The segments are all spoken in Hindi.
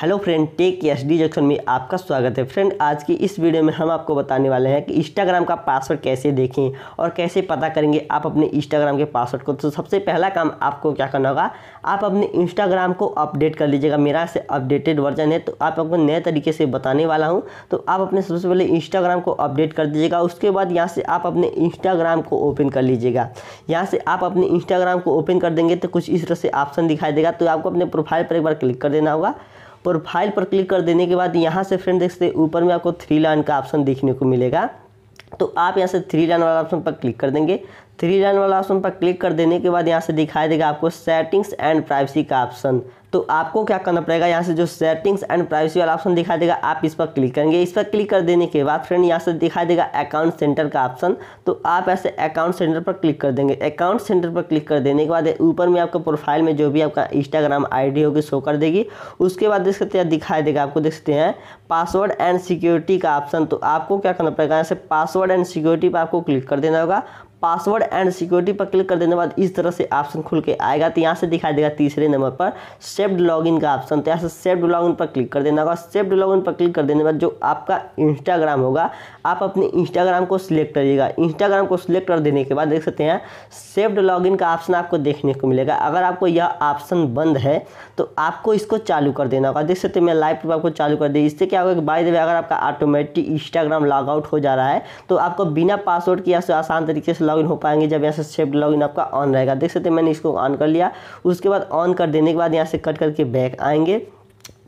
hello friend tech S D junction में आपका स्वागत है फ्रेंड आज की इस वीडियो में हम आपको बताने वाले हैं कि इंस्टाग्राम का पासवर्ड कैसे देखें और कैसे पता करेंगे आप अपने इंस्टाग्राम के पासवर्ड को तो सबसे पहला काम आपको क्या करना होगा आप अपने इंस्टाग्राम को अपडेट कर लीजिएगा मेरा से अपडेटेड वर्जन है तो आप आपको नए तरीके से बताने वाला हूँ तो आप अपने सबसे पहले इंस्टाग्राम को अपडेट कर दीजिएगा उसके बाद यहाँ से आप अपने इंस्टाग्राम को ओपन कर लीजिएगा यहाँ से आप अपने इंस्टाग्राम को ओपन कर देंगे तो कुछ इस तरह से ऑप्शन दिखाई देगा तो आपको अपने प्रोफाइल पर एक बार क्लिक कर देना होगा प्रोफाइल पर क्लिक कर देने के बाद यहाँ से फ्रेंड देख सकते ऊपर में आपको थ्री लाइन का ऑप्शन देखने को मिलेगा तो आप यहाँ से थ्री लाइन वाला ऑप्शन पर क्लिक कर देंगे थ्री लाइन वाला ऑप्शन पर क्लिक कर देने के बाद यहाँ से दिखाई देगा आपको सेटिंग्स एंड प्राइवेसी का ऑप्शन तो आपको क्या करना पड़ेगा यहाँ से जो सेटिंग्स एंड प्राइवेसी वाला ऑप्शन दिखाई देगा आप इस पर क्लिक करेंगे इस पर क्लिक कर देने के बाद फ्रेंड यहाँ से दिखाई देगा अकाउंट सेंटर का ऑप्शन तो आप ऐसे अकाउंट सेंटर पर क्लिक कर देंगे अकाउंट सेंटर पर क्लिक कर देने के बाद ऊपर में आपका प्रोफाइल में जो भी आपका इंस्टाग्राम आई होगी शो कर देगी उसके बाद देख सकते हैं दिखाई देगा आपको देख सकते हैं पासवर्ड एंड सिक्योरिटी का ऑप्शन तो आपको क्या करना पड़ेगा यहाँ से पासवर्ड एंड सिक्योरिटी पर आपको क्लिक कर देना होगा पासवर्ड एंड सिक्योरिटी पर क्लिक कर देने के बाद इस तरह से ऑप्शन खुल के आएगा तो यहाँ से दिखाई देगा तीसरे नंबर पर सेव्ड लॉगिन का ऑप्शन तो यहाँ से सेव्ड लॉगिन पर क्लिक कर देना होगा सेव्ड लॉगिन पर क्लिक कर देने के बाद जो आपका इंस्टाग्राम होगा आप अपने इंस्टाग्राम को सिलेक्ट करिएगा इंस्टाग्राम को सिलेक्ट कर देने के बाद देख सकते हैं सेव्ड लॉगिन का ऑप्शन आपको देखने को मिलेगा अगर आपको यह ऑप्शन बंद है तो आपको इसको चालू कर देना होगा देख सकते हैं मैं लाइव प्रूफ आपको चालू कर दी इससे क्या होगा कि बाई दे अगर आपका ऑटोमेटिक इंस्टाग्राम लॉग आउट हो जा रहा है तो आपको बिना पासवर्ड के तो आसान तरीके से लॉगिन हो पाएंगे जब यहाँ से सेफ्ट लॉगिन आपका ऑन रहेगा देख सकते हैं मैंने इसको ऑन कर लिया उसके बाद ऑन कर देने के बाद यहाँ से कट करके बैक आएंगे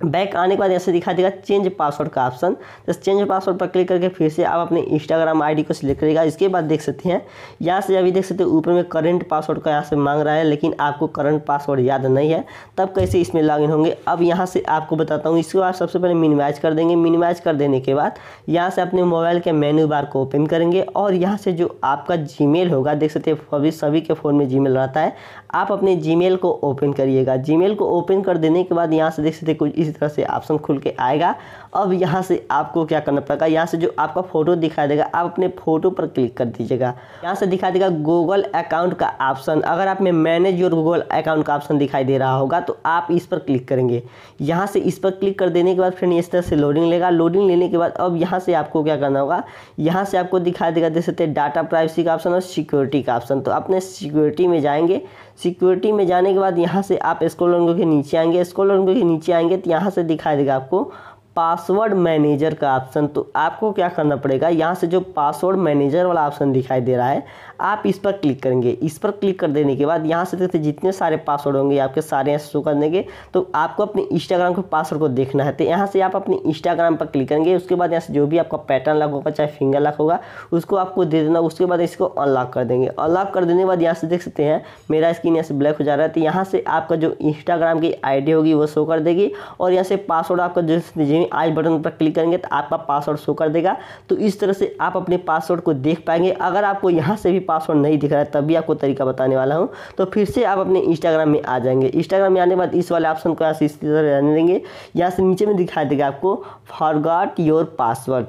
बैक आने के बाद ऐसे दिखा देगा चेंज पासवर्ड का ऑप्शन तो चेंज पासवर्ड पर क्लिक करके फिर से आप अपने इंस्टाग्राम आईडी को सिलेक्ट करेगा इसके बाद देख सकते हैं यहाँ से अभी देख सकते हैं ऊपर में करंट पासवर्ड का यहाँ से मांग रहा है लेकिन आपको करंट पासवर्ड याद नहीं है तब कैसे इसमें लॉग होंगे अब यहाँ से आपको बताता हूँ इसको आप सबसे पहले मिनिमाइज कर देंगे मिनिमाइज कर देने के बाद यहाँ से अपने मोबाइल के मेन्यू बार को ओपन करेंगे और यहाँ से जो आपका जी होगा देख सकते हैं अभी सभी के फ़ोन में जी रहता है आप अपने जी को ओपन करिएगा जी को ओपन कर देने के बाद यहाँ से देख सकते कुछ इस इसी तरह से ऑप्शन खुल के आएगा अब यहाँ से आपको क्या करना पड़ेगा यहाँ से जो आपका फ़ोटो दिखा देगा आप अपने फ़ोटो पर क्लिक कर दीजिएगा यहाँ से दिखा देगा गूगल अकाउंट का ऑप्शन अगर आप में मैनेज योर गूगल अकाउंट का ऑप्शन दिखाई दे रहा होगा तो आप इस पर क्लिक करेंगे यहाँ से इस पर क्लिक कर देने के बाद फ्रेंड इस तरह से लोडिंग लेगा लोडिंग लेने के बाद अब यहाँ से आपको क्या करना होगा यहाँ से आपको दिखाई देगा जैसे सकते डाटा प्राइवेसी का ऑप्शन और सिक्योरिटी का ऑप्शन तो अपने सिक्योरिटी में जाएंगे सिक्योरिटी में जाने के बाद यहाँ से आप स्कोलर के नीचे आएंगे स्कोलर के नीचे आएंगे तो यहाँ से दिखाई देगा आपको पासवर्ड मैनेजर का ऑप्शन तो आपको क्या करना पड़ेगा यहाँ से जो पासवर्ड मैनेजर वाला ऑप्शन दिखाई दे रहा है आप इस पर क्लिक करेंगे इस पर क्लिक कर देने के बाद यहाँ से देखते जितने सारे पासवर्ड होंगे आपके सारे यहाँ से शो कर देंगे तो आपको अपने इंस्टाग्राम के पासवर्ड को देखना है तो यहाँ से आप अपने इंस्टाग्राम पर क्लिक करेंगे उसके बाद यहाँ से जो भी आपका पैटर्न लॉक होगा चाहे फिंगर लॉक होगा उसको आपको दे देना उसके बाद इसको अनलॉक कर देंगे अनलॉक कर देने के बाद यहाँ से देख सकते हैं मेरा स्क्रीन यहाँ से ब्लैक हो जा रहा है तो यहाँ से आपका जो इंस्टाग्राम की आई होगी वो शो कर देगी और यहाँ से पासवर्ड आपका जो यहीं आज बटन पर क्लिक करेंगे तो आपका पासवर्ड शो कर देगा तो इस तरह से आप अपने पासवर्ड को देख पाएंगे अगर आपको यहाँ से भी पासवर्ड नहीं दिख रहा है तब भी आपको तरीका बताने वाला हूँ तो फिर से आप अपने इंस्टाग्राम में आ जाएंगे इंस्टाग्राम में आने के बाद इस वाले ऑप्शन को यहाँ से इस तरह रहने देंगे यहाँ से नीचे में दिखाई देगा आपको फॉरगॉट योर पासवर्ड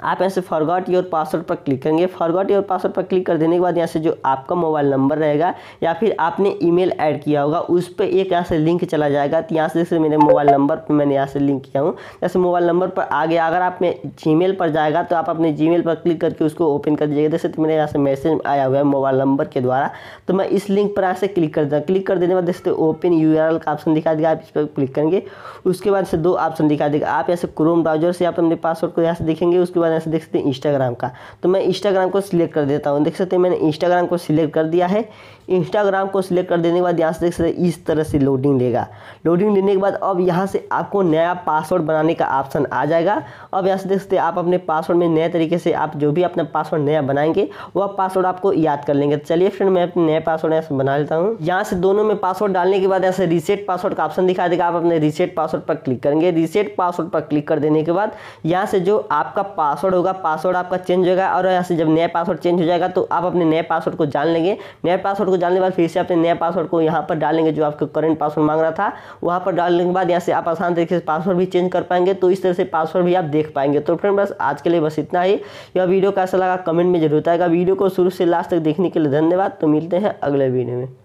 आप ऐसे फॉरगॉट योर पासवर्ड पर क्लिक करेंगे फॉरगॉट योर पासवर्ड पर क्लिक कर देने के बाद यहाँ से जो आपका मोबाइल नंबर रहेगा या फिर आपने ईमेल ऐड किया होगा उस पर एक यहाँ से लिंक चला जाएगा तो यहाँ से जैसे मेरे मोबाइल नंबर पर मैंने यहाँ से लिंक किया हूँ जैसे मोबाइल नंबर पर आ गया अगर आप जी पर जाएगा तो आप अपने जी पर क्लिक करके उसको ओपन कर दीजिएगा जैसे तो मेरे यहाँ से मैसेज आया हुआ है मोबाइल नंबर के द्वारा तो मैं इस लिंक पर यहाँ से क्लिक कर दूँगा क्लिक कर देने के बाद जैसे ओपन यू का ऑप्शन दिखा देगा आप इस पर क्लिक करेंगे उसके बाद से दो ऑप्शन दिखा देगा आप यहाँ से क्रोम ब्राउजर से आप अपने पासवर्ड को यहाँ से देखेंगे उसके बाद ऐसे देख सकते हैं इंस्टाग्राम का तो मैं इंस्टाग्राम को सिलेक्ट कर देता हूँ देख सकते हैं मैंने इंस्टाग्राम को सिलेक्ट कर दिया है इंस्टाग्राम को सिलेक्ट कर देने के बाद यहाँ से देख सकते हैं इस तरह से लोडिंग लेगा लोडिंग लेने के बाद अब यहाँ से आपको नया पासवर्ड बनाने का ऑप्शन आ जाएगा अब यहाँ से देख सकते हैं आप अपने पासवर्ड में नए तरीके से आप जो भी अपना पासवर्ड नया बनाएंगे वह पासवर्ड आपको याद कर लेंगे तो चलिए फ्रेंड मैं अपने नए पासवर्ड यहाँ बना लेता हूँ यहाँ से दोनों में पासवर्ड डालने के बाद यहाँ से रीसेट पासवर्ड का ऑप्शन दिखा देगा आप अपने रीसेट पासवर्ड पर क्लिक करेंगे रीसेट पासवर्ड पर क्लिक कर देने के बाद यहाँ से जो आपका पासवर्ड होगा पासवर्ड आपका चेंज होगा और यहाँ से जब नया पासवर्ड चेंज हो जाएगा तो आप अपने नए पासवर्ड को जान लेंगे नए पासवर्ड को जानने के बाद फिर से अपने नया पासवर्ड को यहाँ पर डालेंगे जो आपका करंट पासवर्ड मांग रहा था वहाँ पर डालने के बाद यहाँ से आप आसान तरीके से पासवर्ड भी चेंज कर पाएंगे तो इस तरह से पासवर्ड भी आप देख पाएंगे तो फ्रेंड बस आज के लिए बस इतना ही यह वीडियो कैसा लगा कमेंट में जरूर बताएगा वीडियो को शुरू से लास्ट तक देखने के लिए धन्यवाद तो मिलते हैं अगले वीडियो में